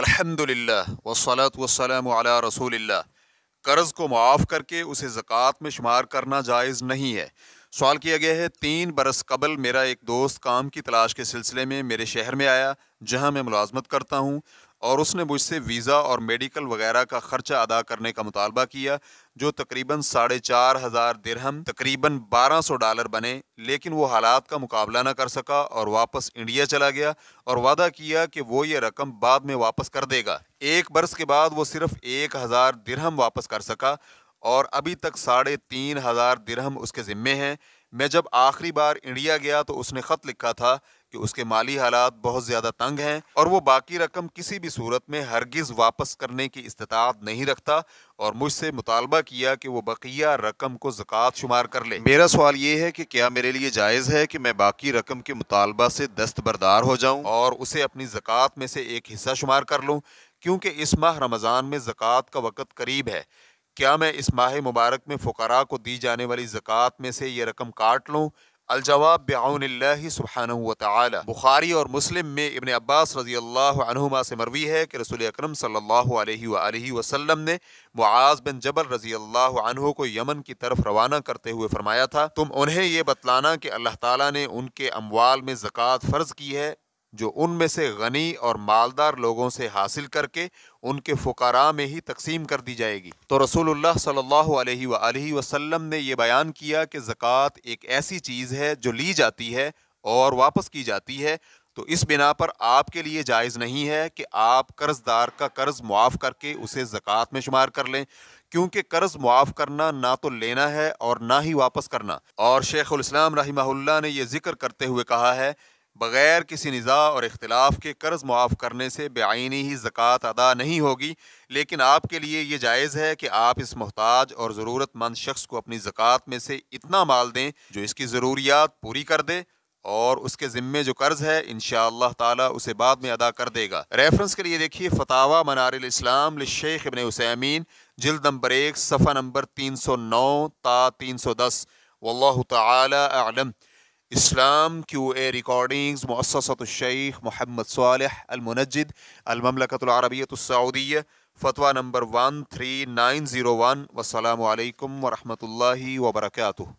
الحمد للہ والسلام وسلم رسول اللہ قرض کو معاف کر کے اسے زکوٰۃ میں شمار کرنا جائز نہیں ہے سوال کیا گیا ہے تین برس قبل میرا ایک دوست کام کی تلاش کے سلسلے میں میرے شہر میں آیا جہاں میں ملازمت کرتا ہوں اور اس نے مجھ سے ویزا اور میڈیکل وغیرہ کا خرچہ ادا کرنے کا مطالبہ کیا جو تقریباً ساڑھے چار ہزار درہم تقریباً بارہ سو ڈالر بنے لیکن وہ حالات کا مقابلہ نہ کر سکا اور واپس انڈیا چلا گیا اور وعدہ کیا کہ وہ یہ رقم بعد میں واپس کر دے گا ایک برس کے بعد وہ صرف ایک ہزار درہم واپس کر سکا اور ابھی تک ساڑھے تین ہزار درہم اس کے ذمے ہیں میں جب آخری بار انڈیا گیا تو اس نے خط لکھا تھا کہ اس کے مالی حالات بہت زیادہ تنگ ہیں اور وہ باقی رقم کسی بھی صورت میں ہرگز واپس کرنے کی استطاعت نہیں رکھتا اور مجھ سے مطالبہ کیا کہ وہ بقیہ رقم کو زکوٰۃ شمار کر لے میرا سوال یہ ہے کہ کیا میرے لیے جائز ہے کہ میں باقی رقم کے مطالبہ سے دستبردار ہو جاؤں اور اسے اپنی زکوٰۃ میں سے ایک حصہ شمار کر لوں کیونکہ اس ماہ رمضان میں زکوٰۃ کا وقت قریب ہے کیا میں اس ماہ مبارک میں فقراء کو دی جانے والی زکوٰۃ میں سے یہ رقم کاٹ لوں الجواب بعون اللہ سبحانہ بخاری اور مسلم میں ابن عباس رضی اللہ عنہما سے مروی ہے کہ رسول اکرم صلی اللہ علیہ وآلہ وسلم نے معاذ بن جبل رضی اللہ عنہ کو یمن کی طرف روانہ کرتے ہوئے فرمایا تھا تم انہیں یہ بتلانا کہ اللہ تعالیٰ نے ان کے اموال میں زکوٰۃ فرض کی ہے جو ان میں سے غنی اور مالدار لوگوں سے حاصل کر کے ان کے فقراء میں ہی تقسیم کر دی جائے گی تو رسول اللہ صلی اللہ علیہ وآلہ وسلم نے یہ بیان کیا کہ زکوٰۃ ایک ایسی چیز ہے جو لی جاتی ہے اور واپس کی جاتی ہے تو اس بنا پر آپ کے لیے جائز نہیں ہے کہ آپ قرض دار کا قرض معاف کر کے اسے زکوٰۃ میں شمار کر لیں کیونکہ قرض معاف کرنا نہ تو لینا ہے اور نہ ہی واپس کرنا اور شیخ الاسلام رحمہ اللہ نے یہ ذکر کرتے ہوئے کہا ہے بغیر کسی نزا اور اختلاف کے قرض معاف کرنے سے بے آئینی ہی زکوٰۃ ادا نہیں ہوگی لیکن آپ کے لیے یہ جائز ہے کہ آپ اس محتاج اور ضرورت مند شخص کو اپنی زکوٰۃ میں سے اتنا مال دیں جو اس کی ضروریات پوری کر دے اور اس کے ذمے جو قرض ہے ان شاء اللہ تعالیٰ اسے بعد میں ادا کر دے گا ریفرنس کے لیے دیکھیے فتح منار الاسلام لشیخ ابن حسین جلد نمبر ایک صفحہ نمبر تین سو نو تا تین سو دس و اللہ تعالی عالم اسلام کیو اے ریکارڈنگز محسود الشیخ محمد صالح المنجد المملکت العربیت السعودیہ فتویٰ number one three nine zero one وسلام علیکم ورحمۃ اللہ وبرکاتہ